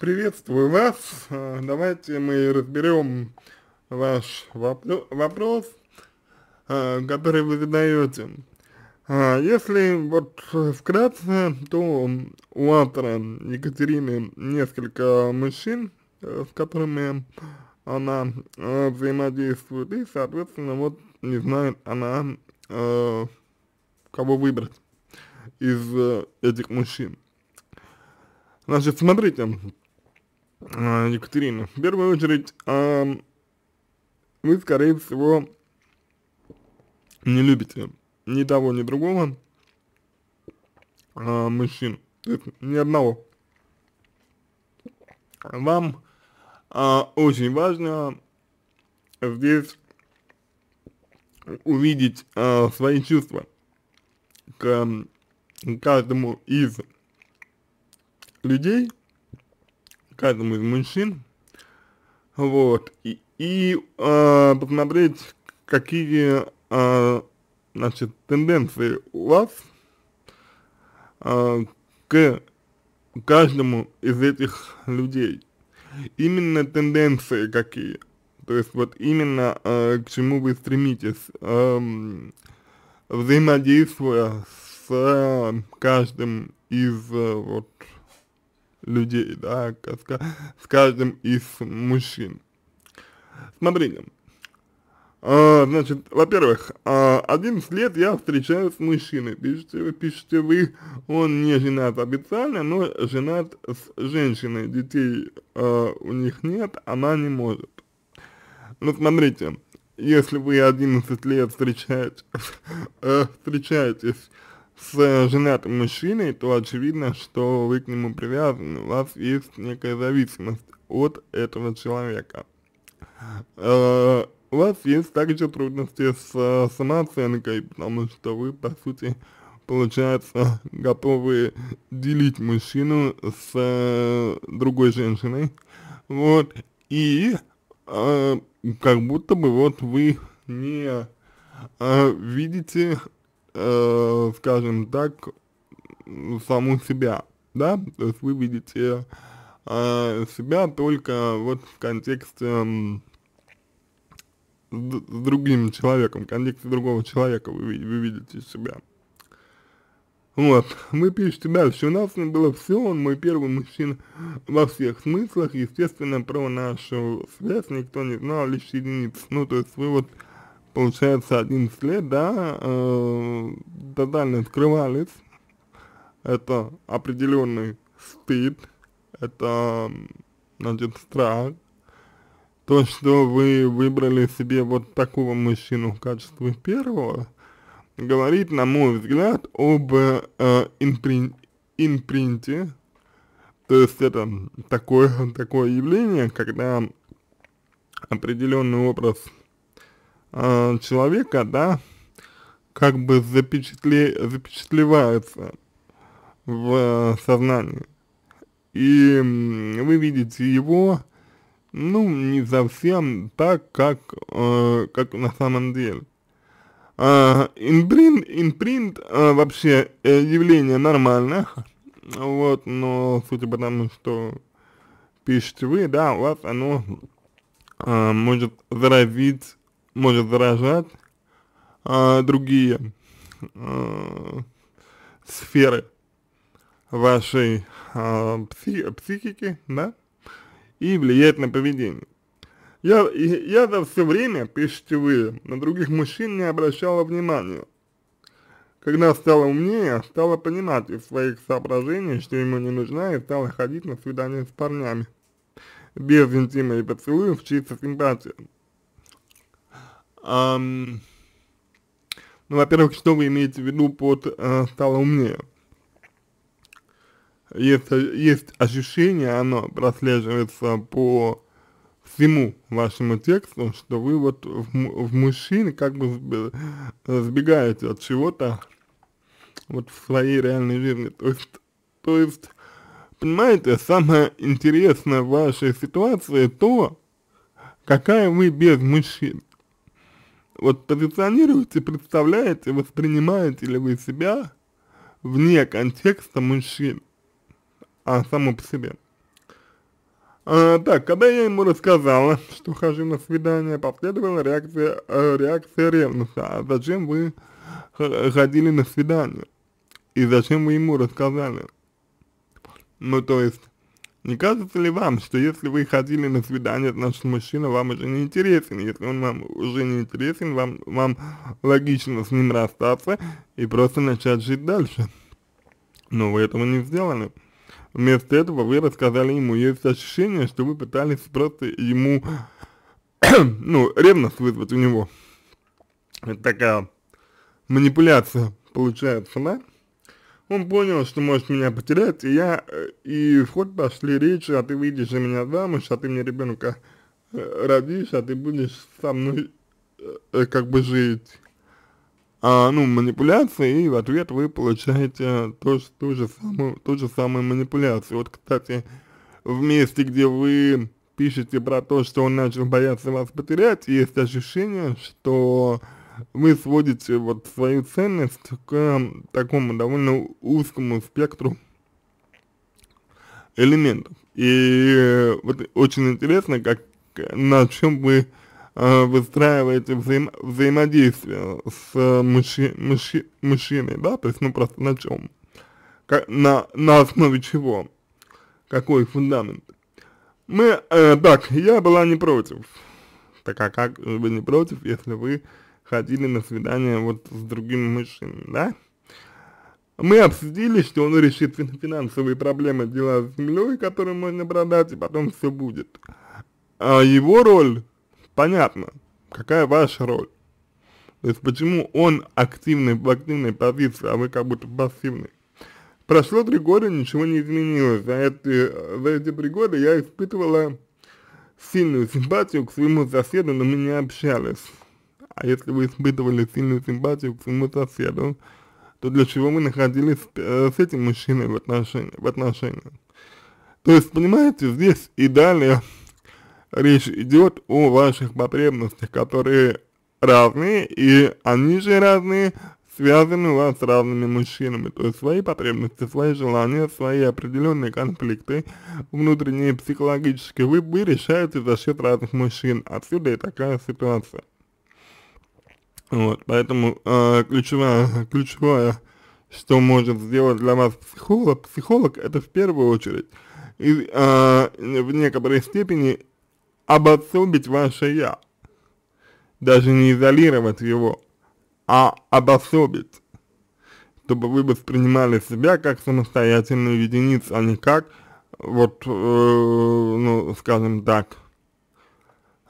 Приветствую вас. А, давайте мы разберем ваш ну, вопрос, а, который вы задаете. А, если вот вкратце, то у автора Екатерины несколько мужчин, э, с которыми она э, взаимодействует, и, соответственно, вот не знает она, э, кого выбрать из этих мужчин. Значит, смотрите, э, Екатерина. В первую очередь, а, вы, скорее всего, не любите ни того, ни другого а, мужчин. То есть, ни одного. Вам очень важно здесь увидеть свои чувства к каждому из людей, каждому из мужчин, вот, и, и э, посмотреть, какие, э, значит, тенденции у вас э, к каждому из этих людей. Именно тенденции какие, то есть вот именно э, к чему вы стремитесь, э, взаимодействуя с э, каждым из э, вот людей, да, с каждым из мужчин. Смотрите, а, значит, во-первых, 11 а, лет я встречаюсь с мужчиной, пишите вы, пишите вы, он не женат официально, но женат с женщиной, детей а, у них нет, она не может. Ну, смотрите, если вы 11 лет встречаете, э, встречаетесь с э, женатым мужчиной, то очевидно, что вы к нему привязаны, у вас есть некая зависимость от этого человека. Э, у вас есть также трудности с э, самооценкой, потому что вы, по сути, получается, готовы делить мужчину с э, другой женщиной, вот, и э, как будто бы вот вы не э, видите э, скажем так, саму себя, да, то есть вы видите э, себя только вот в контексте с другим человеком, в контексте другого человека вы, вы видите себя. Вот, вы пишете дальше, у нас не было все, он мой первый мужчина во всех смыслах, естественно, про нашу связь никто не знал, лишь единиц, ну, то есть вы вот э, получается, 11 лет, да, э, тотально скрывались. Это определенный стыд, это, значит, страх. То, что вы выбрали себе вот такого мужчину в качестве первого, говорит, на мой взгляд, об э, инприн инпринте. То есть это такое, такое явление, когда определенный образ э, человека, да, как бы запечатле, запечатлевается в э, сознании. И вы видите его, ну, не совсем так, как, э, как на самом деле. А, инпринт, э, инпринт э, вообще э, явление нормальных, вот, но судя по тому, что пишете вы, да, у вас оно э, может заразить может заражать а, другие а, сферы вашей а, психи психики, да, и влияет на поведение. Я, я за все время, пишите вы, на других мужчин не обращала внимания. Когда стала умнее, стала понимать из своих соображений, что ему не нужна, и стала ходить на свидания с парнями. Без интима и поцелуев, чисто симпатия. Эм, ну, во-первых, что вы имеете в виду под э, «стало умнее»? Есть, есть ощущение, оно прослеживается по всему вашему тексту, что вы вот в, в мужчине как бы сбегаете от чего-то вот в своей реальной жизни. То есть, то есть, понимаете, самое интересное в вашей ситуации то, какая вы без мужчин вот позиционируете, представляете, воспринимаете ли вы себя вне контекста мужчин, а само по себе. А, так, когда я ему рассказала, что хожу на свидание, последовала реакция, э, реакция ревнуса. А зачем вы ходили на свидание? И зачем вы ему рассказали? Ну, то есть, не кажется ли вам, что если вы ходили на свидание с нашим мужчиной, вам уже не интересен? Если он вам уже не интересен, вам, вам логично с ним расстаться и просто начать жить дальше. Но вы этого не сделали. Вместо этого вы рассказали ему, есть ощущение, что вы пытались просто ему, ну, ревность вызвать у него. Это такая манипуляция получается, да? Он понял, что может меня потерять, и я, э, и хоть пошли речи, а ты выйдешь за меня замуж, а ты мне ребенка э, родишь, а ты будешь со мной э, как бы жить. А, ну, манипуляции, и в ответ вы получаете то, ту, же самую, ту же самую манипуляцию. Вот, кстати, в месте, где вы пишете про то, что он начал бояться вас потерять, есть ощущение, что вы сводите вот свою ценность к эм, такому довольно узкому спектру элементов. И э, вот очень интересно, как, на чем вы э, выстраиваете взаим, взаимодействие с э, мужчи, мужчи, мужчиной, да, то есть, ну, просто на чем, как, на, на основе чего, какой фундамент. Мы, э, так, я была не против, так а как вы не против, если вы ходили на свидание вот с другими мужчинами, да? Мы обсудили, что он решит финансовые проблемы, дела с землей, которую можно продать, и потом все будет. А его роль, понятно, какая ваша роль? То есть почему он активный, в активной позиции, а вы как будто пассивный? Прошло три года, ничего не изменилось. За эти, за эти три года я испытывала сильную симпатию к своему соседу, но мы не общались. А если вы испытывали сильную симпатию к своему соседу, то для чего вы находились э, с этим мужчиной в, отношении, в отношениях? То есть, понимаете, здесь и далее речь идет о ваших потребностях, которые разные, и они же разные, связаны у вас с разными мужчинами. То есть свои потребности, свои желания, свои определенные конфликты, внутренние психологические, вы, вы решаете за счет разных мужчин. Отсюда и такая ситуация. Вот, поэтому э, ключевое, ключевая, что может сделать для вас психолог, психолог это в первую очередь, и, э, в некоторой степени обособить ваше «я», даже не изолировать его, а обособить, чтобы вы воспринимали себя как самостоятельную единицу, а не как, вот, э, ну, скажем так,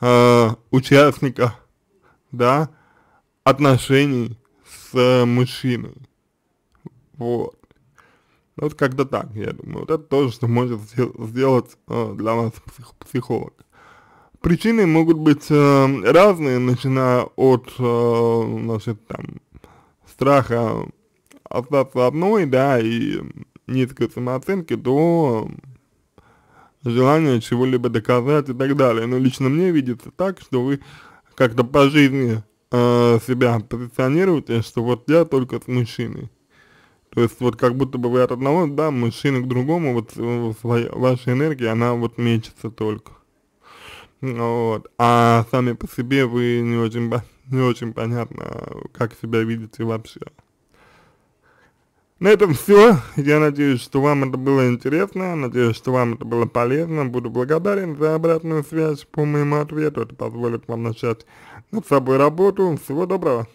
э, участника, да, отношений с э, мужчиной. Вот. Вот как-то так, я думаю. Вот это тоже, что может сделать э, для вас псих психолог. Причины могут быть э, разные, начиная от, э, значит, там, страха остаться одной, да, и низкой самооценки, до э, желания чего-либо доказать и так далее. Но лично мне видится так, что вы как-то по жизни Э, себя позиционируете, что вот я только с мужчиной. То есть вот как будто бы вы от одного, да, мужчины к другому, вот э, своя, ваша энергия, она вот мечется только. Вот. А сами по себе вы не очень, не очень понятно, как себя видите вообще. На этом все. Я надеюсь, что вам это было интересно, надеюсь, что вам это было полезно. Буду благодарен за обратную связь по моему ответу. Это позволит вам начать над собой работу. Всего доброго.